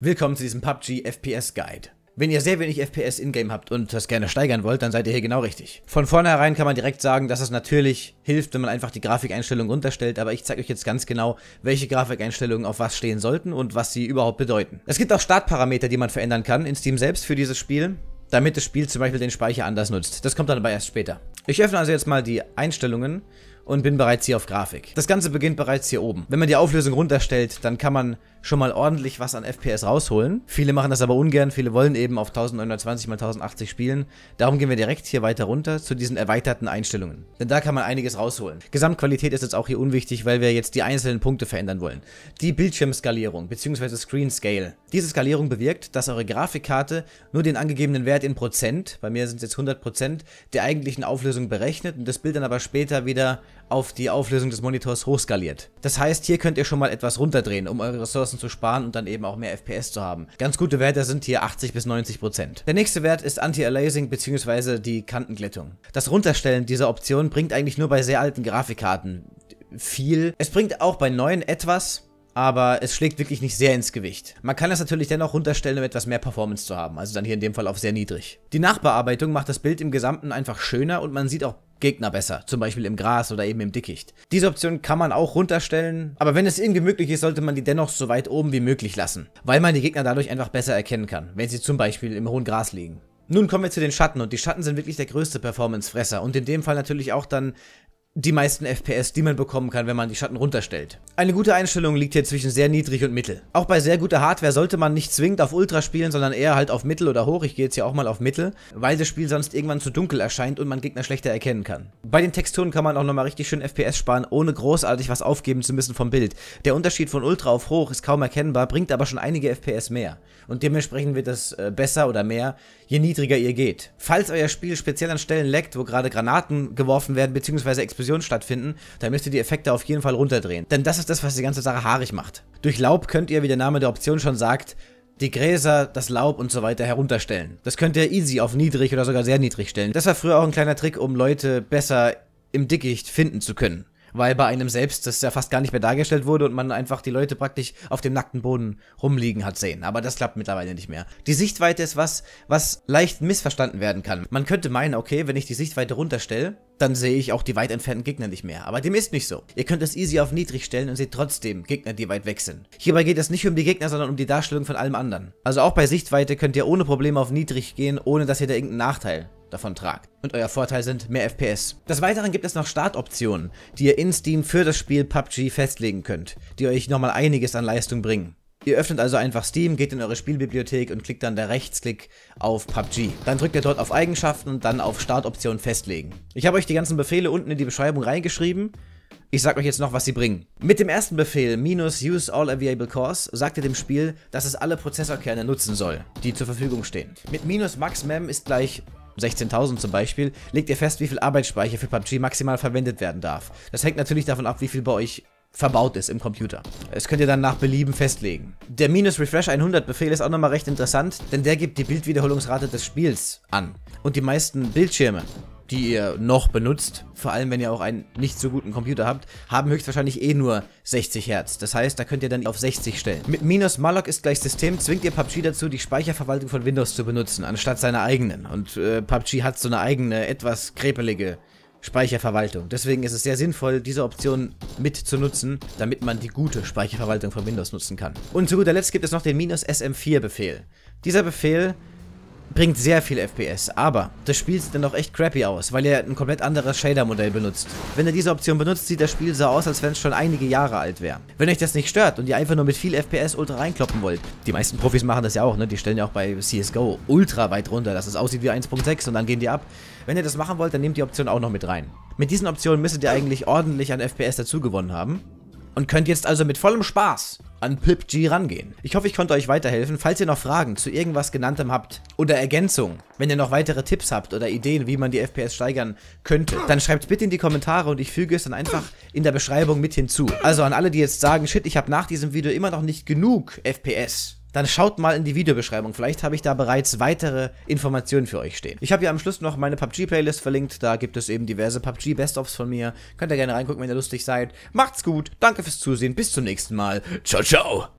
Willkommen zu diesem PUBG FPS Guide. Wenn ihr sehr wenig FPS in-game habt und das gerne steigern wollt, dann seid ihr hier genau richtig. Von vornherein kann man direkt sagen, dass es natürlich hilft, wenn man einfach die Grafikeinstellungen unterstellt, aber ich zeige euch jetzt ganz genau, welche Grafikeinstellungen auf was stehen sollten und was sie überhaupt bedeuten. Es gibt auch Startparameter, die man verändern kann in Steam selbst für dieses Spiel, damit das Spiel zum Beispiel den Speicher anders nutzt. Das kommt dann aber erst später. Ich öffne also jetzt mal die Einstellungen und bin bereits hier auf Grafik. Das Ganze beginnt bereits hier oben. Wenn man die Auflösung runterstellt, dann kann man schon mal ordentlich was an FPS rausholen. Viele machen das aber ungern, viele wollen eben auf 1920 x 1080 spielen. Darum gehen wir direkt hier weiter runter zu diesen erweiterten Einstellungen. Denn da kann man einiges rausholen. Gesamtqualität ist jetzt auch hier unwichtig, weil wir jetzt die einzelnen Punkte verändern wollen. Die Bildschirmskalierung bzw. Screen Scale. Diese Skalierung bewirkt, dass eure Grafikkarte nur den angegebenen Wert in Prozent, bei mir sind es jetzt 100 Prozent, der eigentlichen Auflösung berechnet und das Bild dann aber später wieder auf die Auflösung des Monitors hochskaliert. Das heißt, hier könnt ihr schon mal etwas runterdrehen, um eure Ressourcen zu sparen und dann eben auch mehr FPS zu haben. Ganz gute Werte sind hier 80 bis 90 Prozent. Der nächste Wert ist Anti-Aliasing bzw. die Kantenglättung. Das Runterstellen dieser Option bringt eigentlich nur bei sehr alten Grafikkarten viel. Es bringt auch bei neuen etwas, aber es schlägt wirklich nicht sehr ins Gewicht. Man kann es natürlich dennoch runterstellen, um etwas mehr Performance zu haben, also dann hier in dem Fall auf sehr niedrig. Die Nachbearbeitung macht das Bild im Gesamten einfach schöner und man sieht auch Gegner besser, zum Beispiel im Gras oder eben im Dickicht. Diese Option kann man auch runterstellen, aber wenn es irgendwie möglich ist, sollte man die dennoch so weit oben wie möglich lassen, weil man die Gegner dadurch einfach besser erkennen kann, wenn sie zum Beispiel im hohen Gras liegen. Nun kommen wir zu den Schatten und die Schatten sind wirklich der größte Performance-Fresser und in dem Fall natürlich auch dann die meisten FPS, die man bekommen kann, wenn man die Schatten runterstellt. Eine gute Einstellung liegt hier zwischen sehr niedrig und mittel. Auch bei sehr guter Hardware sollte man nicht zwingend auf Ultra spielen, sondern eher halt auf mittel oder hoch. Ich gehe jetzt hier auch mal auf mittel, weil das Spiel sonst irgendwann zu dunkel erscheint und man Gegner schlechter erkennen kann. Bei den Texturen kann man auch nochmal richtig schön FPS sparen, ohne großartig was aufgeben zu müssen vom Bild. Der Unterschied von Ultra auf hoch ist kaum erkennbar, bringt aber schon einige FPS mehr. Und dementsprechend wird das äh, besser oder mehr, je niedriger ihr geht. Falls euer Spiel speziell an Stellen leckt, wo gerade Granaten geworfen werden, bzw. Explosionen stattfinden, dann müsst ihr die Effekte auf jeden Fall runterdrehen. Denn das ist das, was die ganze Sache haarig macht. Durch Laub könnt ihr, wie der Name der Option schon sagt, die Gräser, das Laub und so weiter herunterstellen. Das könnt ihr easy auf niedrig oder sogar sehr niedrig stellen. Das war früher auch ein kleiner Trick, um Leute besser im Dickicht finden zu können. Weil bei einem selbst das ja fast gar nicht mehr dargestellt wurde und man einfach die Leute praktisch auf dem nackten Boden rumliegen hat sehen. Aber das klappt mittlerweile nicht mehr. Die Sichtweite ist was, was leicht missverstanden werden kann. Man könnte meinen, okay, wenn ich die Sichtweite runterstelle, dann sehe ich auch die weit entfernten Gegner nicht mehr. Aber dem ist nicht so. Ihr könnt es easy auf niedrig stellen und seht trotzdem Gegner, die weit weg sind. Hierbei geht es nicht um die Gegner, sondern um die Darstellung von allem anderen. Also auch bei Sichtweite könnt ihr ohne Probleme auf niedrig gehen, ohne dass ihr da irgendeinen Nachteil davon tragt. Und euer Vorteil sind mehr FPS. Des Weiteren gibt es noch Startoptionen, die ihr in Steam für das Spiel PUBG festlegen könnt, die euch nochmal einiges an Leistung bringen. Ihr öffnet also einfach Steam, geht in eure Spielbibliothek und klickt dann der Rechtsklick auf PUBG. Dann drückt ihr dort auf Eigenschaften und dann auf Startoption festlegen. Ich habe euch die ganzen Befehle unten in die Beschreibung reingeschrieben. Ich sag euch jetzt noch, was sie bringen. Mit dem ersten Befehl, minus use all available cores, sagt ihr dem Spiel, dass es alle Prozessorkerne nutzen soll, die zur Verfügung stehen. Mit minus max mem ist gleich 16.000 zum Beispiel, legt ihr fest, wie viel Arbeitsspeicher für PUBG maximal verwendet werden darf. Das hängt natürlich davon ab, wie viel bei euch verbaut ist im Computer. Das könnt ihr dann nach Belieben festlegen. Der Minus-Refresh 100 Befehl ist auch nochmal recht interessant, denn der gibt die Bildwiederholungsrate des Spiels an. Und die meisten Bildschirme, die ihr noch benutzt, vor allem wenn ihr auch einen nicht so guten Computer habt, haben höchstwahrscheinlich eh nur 60 Hertz. Das heißt, da könnt ihr dann auf 60 stellen. Mit minus malloc ist gleich System zwingt ihr PUBG dazu, die Speicherverwaltung von Windows zu benutzen, anstatt seiner eigenen. Und äh, PUBG hat so eine eigene, etwas krepelige Speicherverwaltung. Deswegen ist es sehr sinnvoll, diese Option mit zu nutzen, damit man die gute Speicherverwaltung von Windows nutzen kann. Und zu guter Letzt gibt es noch den -SM4-Befehl. Dieser Befehl bringt sehr viel FPS, aber das Spiel sieht dann doch echt crappy aus, weil ihr ein komplett anderes Shader-Modell benutzt. Wenn ihr diese Option benutzt, sieht das Spiel so aus, als wenn es schon einige Jahre alt wäre. Wenn euch das nicht stört und ihr einfach nur mit viel FPS Ultra reinkloppen wollt, die meisten Profis machen das ja auch, ne? die stellen ja auch bei CSGO ultra weit runter, dass es aussieht wie 1.6 und dann gehen die ab. Wenn ihr das machen wollt, dann nehmt die Option auch noch mit rein. Mit diesen Optionen müsstet ihr eigentlich ordentlich an FPS dazugewonnen haben und könnt jetzt also mit vollem Spaß an PipG rangehen. Ich hoffe, ich konnte euch weiterhelfen. Falls ihr noch Fragen zu irgendwas genanntem habt oder Ergänzungen, wenn ihr noch weitere Tipps habt oder Ideen, wie man die FPS steigern könnte, dann schreibt bitte in die Kommentare und ich füge es dann einfach in der Beschreibung mit hinzu. Also an alle, die jetzt sagen, shit, ich habe nach diesem Video immer noch nicht genug FPS dann schaut mal in die Videobeschreibung. Vielleicht habe ich da bereits weitere Informationen für euch stehen. Ich habe hier am Schluss noch meine PUBG-Playlist verlinkt. Da gibt es eben diverse PUBG-Best-Offs von mir. Könnt ihr gerne reingucken, wenn ihr lustig seid. Macht's gut. Danke fürs Zusehen. Bis zum nächsten Mal. Ciao, ciao.